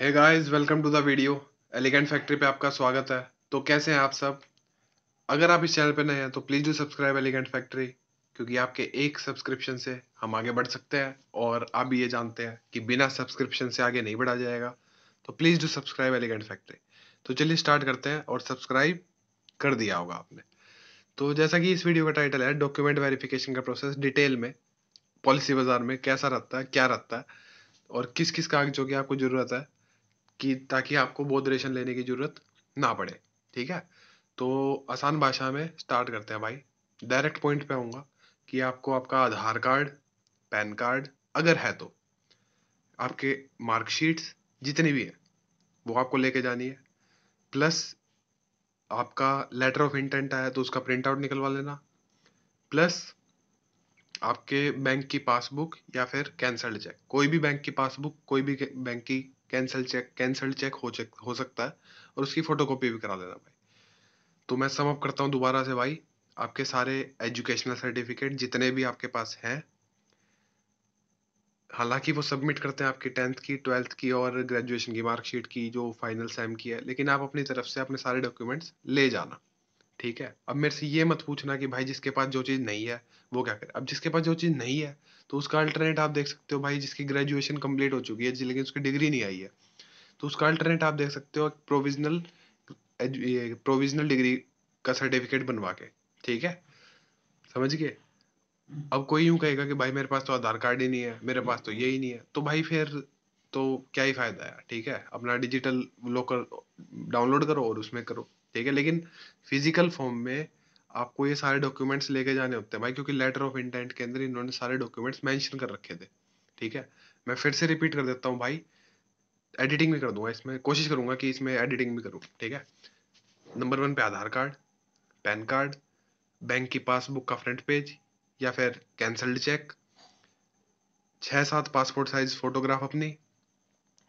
है guys welcome to the video Elegant Factory पे आपका स्वागत है तो कैसे हैं आप सब अगर आप इस चैनल पे नए हैं तो please do subscribe Elegant Factory क्योंकि आपके एक सब्सक्रिप्शन से हम आगे बढ़ सकते हैं और आप भी ये जानते हैं कि बिना सब्सक्रिप्शन से आगे नहीं बढ़ा जाएगा तो please do subscribe Elegant Factory तो चलिए स्टार्ट करते हैं और सब्सक्राइब कर दिया होगा आपने तो जैसा कि इस वीडियो का टाइटल है डॉक्यूमेंट वेरिफिकेशन का प्रोसेस डिटेल में पॉलिसी बाजार में कैसा रहता है क्या रहता है और किस किस कागजों की आपको ज़रूरत है कि ताकि आपको बोधरेशन लेने की ज़रूरत ना पड़े ठीक है तो आसान भाषा में स्टार्ट करते हैं भाई डायरेक्ट पॉइंट पे आऊंगा कि आपको आपका आधार कार्ड पैन कार्ड अगर है तो आपके मार्कशीट्स जितनी भी है वो आपको लेके जानी है प्लस आपका लेटर ऑफ इंटेंट आया तो उसका प्रिंट आउट निकलवा लेना प्लस आपके बैंक की पासबुक या फिर कैंसल्ड चेक कोई भी बैंक की पासबुक कोई भी बैंक की कैंसल चेक कैंसल चेक हो चेक हो सकता है और उसकी फ़ोटो कॉपी भी करा लेना भाई तो मैं समअप करता हूँ दोबारा से भाई आपके सारे एजुकेशनल सर्टिफिकेट जितने भी आपके पास हैं हालांकि वो सबमिट करते हैं आपकी टेंथ की ट्वेल्थ की और ग्रेजुएशन की मार्कशीट की जो फाइनल सेम की है लेकिन आप अपनी तरफ से अपने सारे डॉक्यूमेंट्स ले जाना ठीक है अब मेरे से ये मत पूछना कि भाई जिसके पास जो चीज़ नहीं है वो क्या करे अब जिसके पास जो चीज़ नहीं है तो उसका अल्टरनेट आप देख सकते हो भाई जिसकी ग्रेजुएशन कंप्लीट हो चुकी है लेकिन उसकी डिग्री नहीं आई है तो उसका अल्टरनेट आप देख सकते हो प्रोविजनल प्रोविजनल डिग्री का सर्टिफिकेट बनवा के ठीक है समझ गए अब कोई यूं कहेगा कि भाई मेरे पास तो आधार कार्ड ही नहीं है मेरे पास तो यही नहीं है तो भाई फिर तो क्या ही फ़ायदा है ठीक है अपना डिजिटल लॉकर डाउनलोड करो और उसमें करो ठीक है लेकिन फिजिकल फॉर्म में आपको ये सारे डॉक्यूमेंट्स लेके जाने होते हैं भाई क्योंकि लेटर ऑफ इंटेंट के अंदर इन्होंने सारे डॉक्यूमेंट्स मेंशन कर रखे थे ठीक है मैं फिर से रिपीट कर देता हूँ भाई एडिटिंग भी कर दूंगा इसमें कोशिश करूंगा कि इसमें एडिटिंग भी करूँ ठीक है नंबर वन पे Aadhaar card PAN card bank की पासबुक का फ्रंट पेज या फिर कैंसल्ड चेक छः सात पासपोर्ट साइज फोटोग्राफ अपनी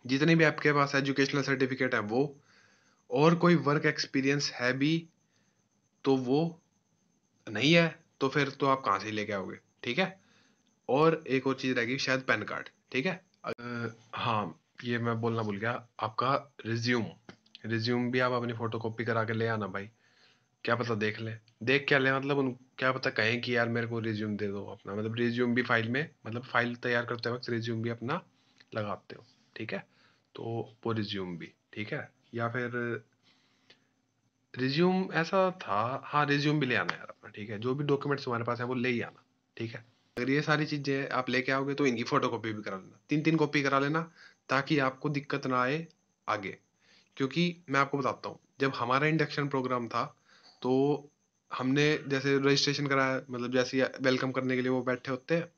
जितने भी आपके पास एजुकेशनल सर्टिफिकेट है वो और कोई वर्क एक्सपीरियंस है भी तो वो नहीं है तो फिर तो आप कहाँ से लेके आओगे ठीक है और एक और चीज़ रहेगी शायद पैन कार्ड ठीक है आ, हाँ ये मैं बोलना भूल गया आपका रिज्यूम रिज्यूम भी आप अपनी फोटो कॉपी करा के ले आना भाई क्या पता देख ले देख क्या ले मतलब उन क्या पता कहें कि यार मेरे को रिज्यूम दे दो अपना मतलब रिज्यूम भी फाइल में मतलब फाइल तैयार करते वक्त रिज्यूम भी अपना लगाते हो ठीक है तो वो रिज्यूम भी ठीक है या फिर रिज्यूम ऐसा था हाँ रिज्यूम भी ले आना यार अपना ठीक है जो भी डॉक्यूमेंट्स हमारे पास है वो ले ही आना ठीक है अगर ये सारी चीज़ें आप लेके आओगे तो इनकी फोटो कॉपी भी करा लेना तीन तीन कॉपी करा लेना ताकि आपको दिक्कत ना आए आगे क्योंकि मैं आपको बताता हूँ जब हमारा इंडक्शन प्रोग्राम था तो हमने जैसे रजिस्ट्रेशन कराया मतलब जैसे वेलकम करने के लिए वो बैठे होते हैं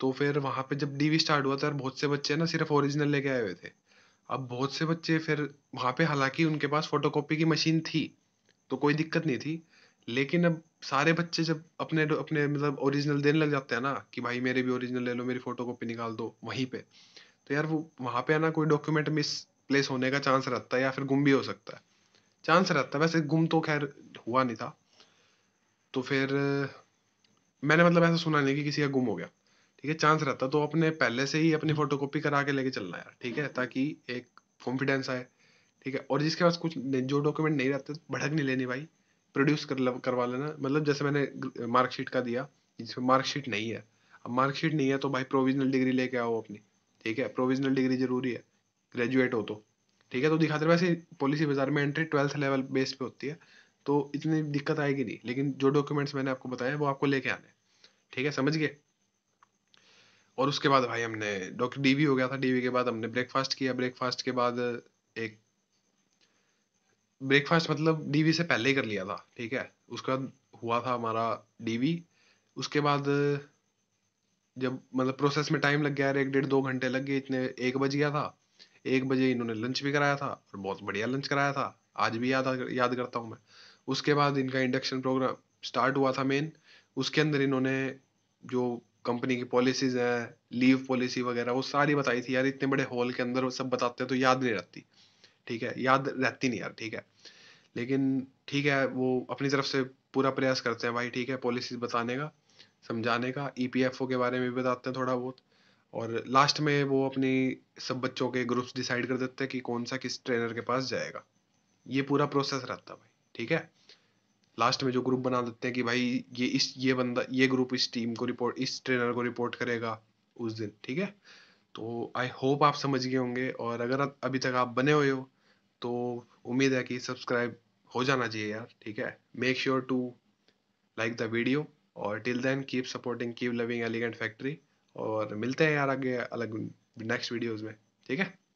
तो फिर वहाँ पे जब डीवी स्टार्ट हुआ था तो बहुत से बच्चे ना सिर्फ ओरिजिनल लेके आए हुए थे अब बहुत से बच्चे फिर वहाँ पे हालांकि उनके पास फोटोकॉपी की मशीन थी तो कोई दिक्कत नहीं थी लेकिन अब सारे बच्चे जब अपने अपने मतलब ओरिजिनल देने लग जाते हैं ना कि भाई मेरे भी ओरिजिनल ले लो मेरी फोटो कॉपी निकाल दो वहीं पे तो यार वो वहाँ पे ना कोई डॉक्यूमेंट मिस प्लेस होने का चांस रहता है या फिर गुम भी हो सकता है चांस रहता है वैसे गुम तो खैर हुआ नहीं था तो फिर मैंने मतलब ऐसा सुना नहीं कि किसी का गुम हो गया ठीक है चांस रहता तो अपने पहले से ही अपनी कॉपी करा के लेके चलना यार ठीक है ताकि एक कॉन्फिडेंस आए ठीक है और जिसके पास कुछ जो डॉक्यूमेंट नहीं रहते भड़क नहीं लेनी भाई प्रोड्यूस कर करवा लेना मतलब जैसे मैंने मार्कशीट का दिया जिसमें मार्कशीट नहीं है अब मार्कशीट नहीं है तो भाई प्रोविजनल डिग्री लेके आओ अपनी ठीक है प्रोविजनल डिग्री जरूरी है ग्रेजुएट हो तो ठीक है तो दिखाते वैसे पॉलिसी बाजार में एंट्री ट्वेल्थ लेवल बेस पे होती है तो इतनी दिक्कत आएगी नहीं लेकिन जो डॉक्यूमेंट्स मैंने आपको बताया वो आपको लेके आने ठीक है समझ गए और उसके बाद भाई हमने डॉक्टर डीवी हो गया था डीवी के बाद हमने ब्रेकफास्ट किया ब्रेकफास्ट के बाद एक ब्रेकफास्ट मतलब डीवी से पहले ही कर लिया था ठीक है उसके बाद हुआ था हमारा डीवी उसके बाद जब मतलब प्रोसेस में टाइम लग गया एक डेढ़ दो घंटे लग गए इतने एक बज गया था एक बजे इन्होंने लंच भी कराया था और बहुत बढ़िया लंच कराया था आज भी याद याद करता हूँ मैं उसके बाद इनका इंडक्शन प्रोग्राम स्टार्ट हुआ था मेन उसके अंदर इन्होंने जो कंपनी की पॉलिसीज हैं लीव पॉलिसी वगैरह वो सारी बताई थी यार इतने बड़े हॉल के अंदर सब बताते हैं तो याद नहीं रहती ठीक है याद रहती नहीं यार ठीक है लेकिन ठीक है वो अपनी तरफ से पूरा प्रयास करते हैं भाई ठीक है पॉलिसीज बताने का समझाने का ई e के बारे में भी बताते हैं थोड़ा बहुत और लास्ट में वो अपनी सब बच्चों के ग्रुप्स डिसाइड कर देते हैं कि कौन सा किस ट्रेनर के पास जाएगा ये पूरा प्रोसेस रहता है भाई ठीक है लास्ट में जो ग्रुप बना देते हैं कि भाई ये इस ये बंदा ये ग्रुप इस टीम को रिपोर्ट इस ट्रेनर को रिपोर्ट करेगा उस दिन ठीक है तो आई होप आप समझ गए होंगे और अगर अभी तक आप बने हुए हो तो उम्मीद है कि सब्सक्राइब हो जाना चाहिए यार ठीक है make sure to like the video और till then keep supporting keep loving Elegant Factory और मिलते हैं यार आगे अलग नेक्स्ट वीडियोज़ में ठीक है